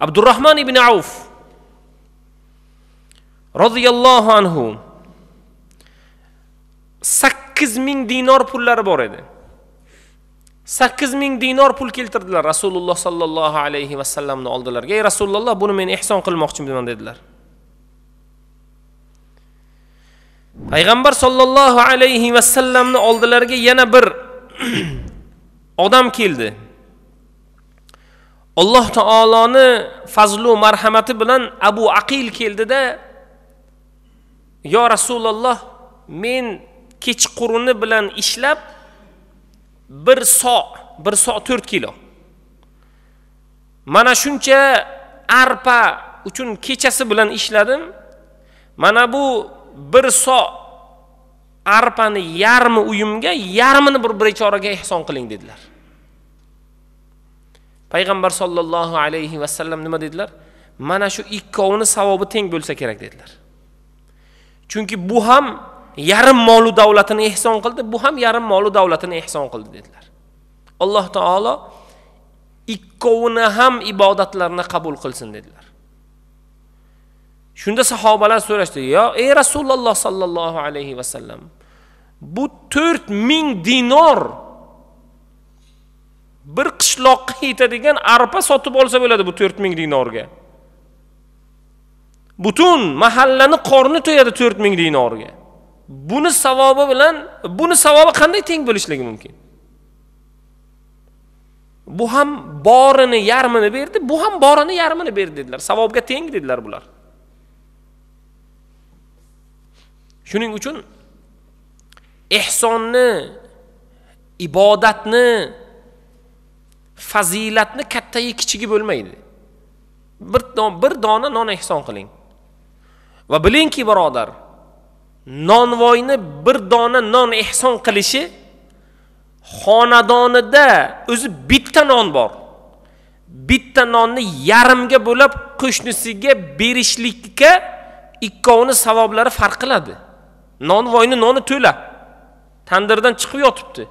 abdurahmon ibn avf roziyallohu anhu sakkiz ming dinor pullari bor edi sakkiz ming dinor pul keltirdilar rasululloh sollallohu alayhi vasallamni oldilariga ey rasululloh buni men ehson qilmoqchiman dedilar payg'ambar sollallohu alayhi vasallamni oldilariga yana bir odam keldi alloh taoloni fazlu marhamati bilan abu aqil keldida yo rasululloh men kechquruni bilan ishlab bir so bir so to'rt kilo mana shuncha arpa uchun kechasi bilan ishladim mana bu bir so arpani yarmi uyimga yarmini bir bechoraga ehson qiling dedilar payg'ambar sollallohu alayhi vasallam nima dedilar mana shu ikkovini savobi teng bo'lsa kerak dedilar chunki bu ham yarim molu davlatini ehson qildi bu ham yarim molu davlatini ehson qildi dedilar alloh taolo ikkovini ham ibodatlarini qabul qilsin dedilar shunda sahobalar so'rashdi yo ey rasululloh sollallohu alayhi vasallam bu to'rt ming dinor qishloqqa yetadigan arpa sotib olsa bo'ladi bu to'rt ming dinorga butun mahallani qorni to'yadi to'rt ming dinorga buni savobi bilan buni savobi qanday teng bo'lishligi mumkin bu ham borini yarmini berdi bu ham borini yarmini berdi dedilar savobga teng dedilar bular shuning uchun ehsonni ibodatni fazilatni kattayi kichigi bo'lmaydi bir, bir dona non ehson qiling va bilingki birodar nonvoyni bir dona non ehson qilishi xonadonida o'zi bitta non bor bitta nonni yarimga bo'lib qo'shnisiga berishlikka ikkovini savoblari farq qiladi nonvoyni noni to'la tandirdan chiqib yotibdi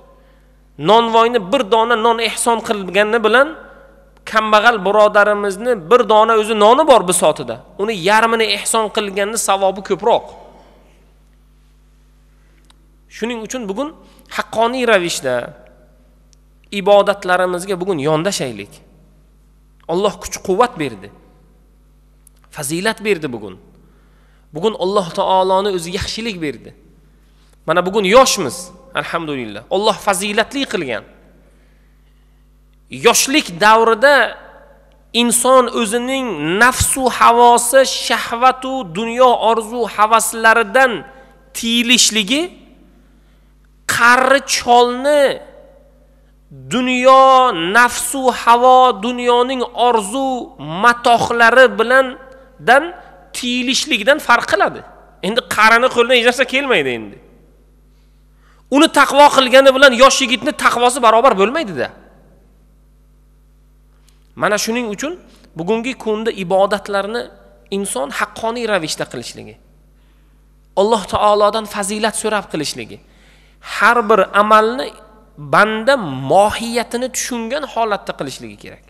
nonvoyni bir dona non ehson qilgani bilan kambag'al birodarimizni bir dona o'zi noni bor bisotida uni yarmini ehson qilganni savobi ko'proq shuning uchun bugun haqqoniy ravishda ibodatlarimizga bugun yondashaylik olloh kuch quvvat berdi fazilat berdi bugun bugun alloh taoloni o'zi yaxshilik berdi mana bugun yoshmiz alhamdulillah olloh fazilatli qilgan yoshlik davrida inson o'zining nafsu havosi shahvatu dunyo orzu havaslaridan tiyilishligi qarri cholni dunyo nafsu havo dunyoning orzu matohlari bilan dan tiyilishlikdan farq qiladi endi qarini qo'lidan hech narsa kelmaydi endi uni taqvo qilgani bilan yosh yigitni taqvosi barobar bo'lmaydida mana shuning uchun bugungi kunda ibodatlarni inson haqqoniy ravishda qilishligi alloh taolodan fazilat so'rab qilishligi har bir amalni banda mohiyatini tushungan holatda qilishligi kerak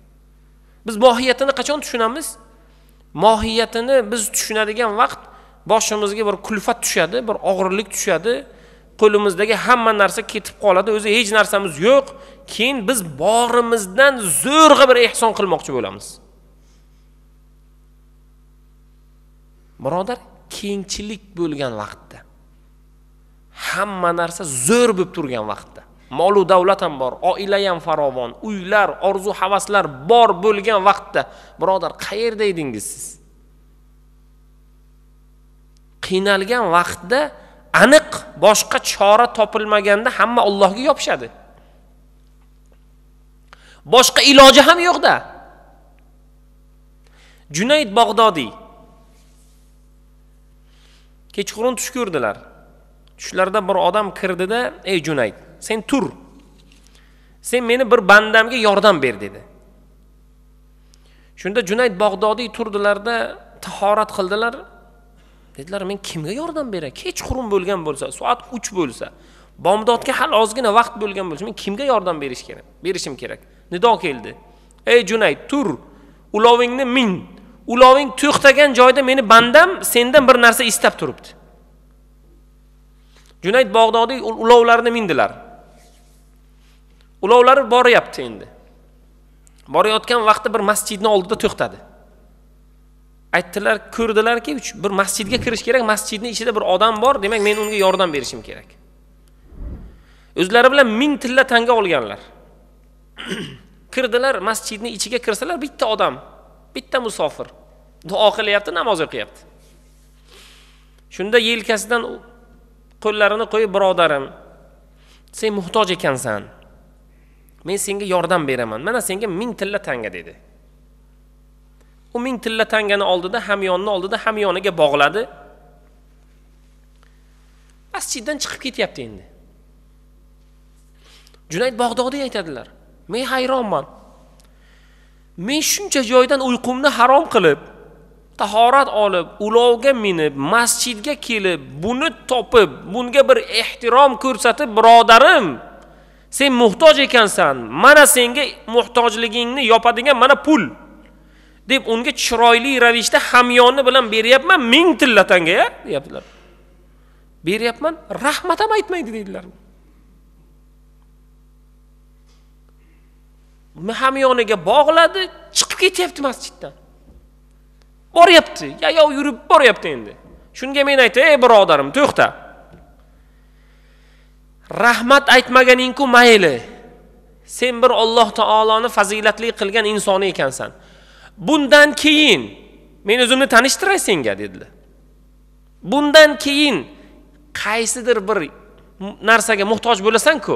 biz mohiyatini qachon tushunamiz mohiyatini biz tushunadigan vaqt boshimizga bir kulfat tushadi bir og'irlik tushadi qo'limizdagi hamma narsa ketib qoladi o'zi hech narsamiz yo'q keyin biz borimizdan zo'rg'a bir ehson qilmoqchi bo'lamiz birodar kengchilik bo'lgan vaqtda hamma narsa zo'r bo'lib turgan vaqtda molu davlat ham bor oila ham farovon uylar orzu havaslar bor bo'lgan vaqtda birodar qayerda edingiz siz qiynalgan vaqtda aniq boshqa chora topilmaganda hamma allohga yopishadi boshqa iloji ham yo'qda junayd bog'dodiy kechqurun tush ko'rdilar tushlarida bir odam kirdida ey junayd sen tur sen meni bir bandamga yordam ber dedi shunda junayd bog'dodiy turdilarda tahorat qildilar dedilar men kimga yordam beray kechqurun bo'lgan bo'lsa soat uch bo'lsa bomdodga hali ozgina vaqt bo'lgan bo'lsa men kimga yordam berish kerak berishim kerak nido keldi ey junayd tur ulovingni min uloving to'xtagan joyda meni bandam sendan bir narsa istab turibdi junayd bog'dodiy ulovlarini mindilar ulovlari boryapti endi borayotgan vaqtda bir masjidni oldida to'xtadi aytdilar ko'rdilarki bir masjidga kirish kerak masjidni ichida bir odam bor demak men unga yordam berishim kerak o'zlari bilan ming tilla tanga olganlar kirdilar masjidni ichiga kirsalar bitta odam bitta musofir duo qilyapti namoz o'qiyapti shunda yelkasidan qo'llarini qo'yib birodarim sen muhtoj ekansan men senga yordam beraman mana senga ming tilla tanga dedi u ming tilla tangani oldida hamyonni oldida hamyoniga bog'ladi masjiddan chiqib ketyapti endi junayd bog'dodiy aytadilar men hayronman men shuncha joydan uyqumni harom qilib tahorat olib ulovga minib masjidga kelib buni topib bunga bir ehtirom ko'rsatib birodarim sen muhtoj ekansan mana senga muhtojligingni yopadigan mana pul deb unga chiroyli ravishda hamyoni bilan beryapman ming tilla tanga ya deyaptilar beryapman rahmat ham aytmaydi deydilar hamyoniga bog'ladi chiqib ketyapti masjiddan boryapti yayov yurib boryapti endi shunga men aytay ey birodarim to'xta rahmat aytmaganingku mayli sen bir olloh taoloni fazilatli qilgan inson ekansan bundan keyin men o'zimni tanishtiray senga dedilar bundan keyin qaysidir bir narsaga muhtoj bo'lasanku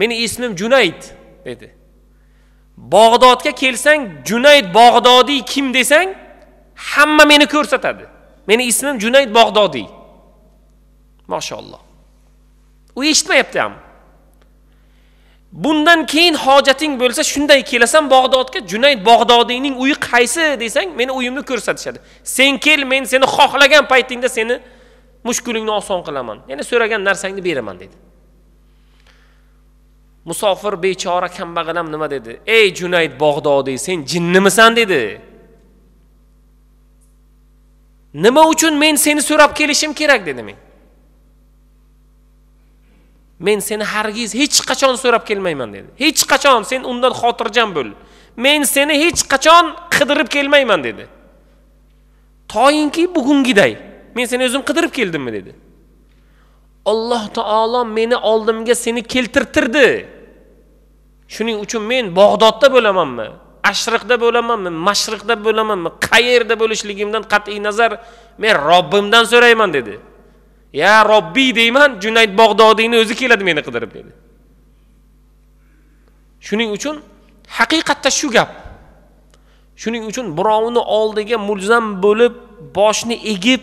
meni ismim junayd dedi bog'dodga kelsang junayd bog'dodiy kim desang hamma meni ko'rsatadi meni ismim junayd bog'dodiy mashaalloh u eshitmayapti ham bundan keyin hojating bo'lsa shunday kelasan bog'dodga junayd bog'dodiyning uyi qaysi desang meni uyimni ko'rsatishadi sen kel men seni xohlagan paytingda seni mushkulingni oson qilaman yana so'ragan narsangni beraman dedi musofir bechora kambag'alam nima dedi ey junayd bog'dodiy sen jinnimisan dedi nima uchun men seni so'rab kelishim kerak dedi men men seni hargiz hech qachon so'rab kelmayman dedi hech qachon sen undan xotirjam bo'l men seni hech qachon qidirib kelmayman dedi toyinki bugungiday men seni o'zim qidirib keldimmi dedi olloh taolo meni oldimga seni keltirtirdi shuning uchun men bog'dodda bo'lamanmi ashriqda bo'lamanmi mashriqda bo'lamanmi qayerda bo'lishligimdan qat'iy nazar men robbimdan so'rayman dedi ya robbiy deyman junayd bog'dodiyni o'zi keladi meni qidirib dedi shuning uchun haqiqatda shu gap shuning uchun birovni oldiga mulzam bo'lib boshni egib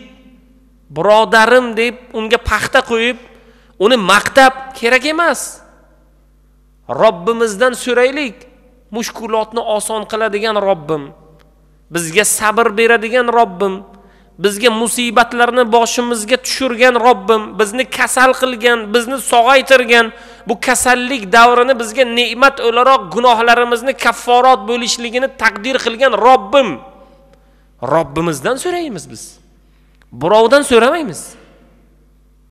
birodarim deb unga paxta qo'yib uni maqtab kerak emas robbimizdan so'raylik mushkulotni oson qiladigan robbim bizga sabr beradigan robbim bizga musibatlarni boshimizga tushirgan robbim bizni kasal qilgan bizni sog'aytirgan bu kasallik davrini bizga ne'mat o'laroq gunohlarimizni kafforot bo'lishligini taqdir qilgan robbim robbimizdan so'raymiz biz birovdan so'ramaymiz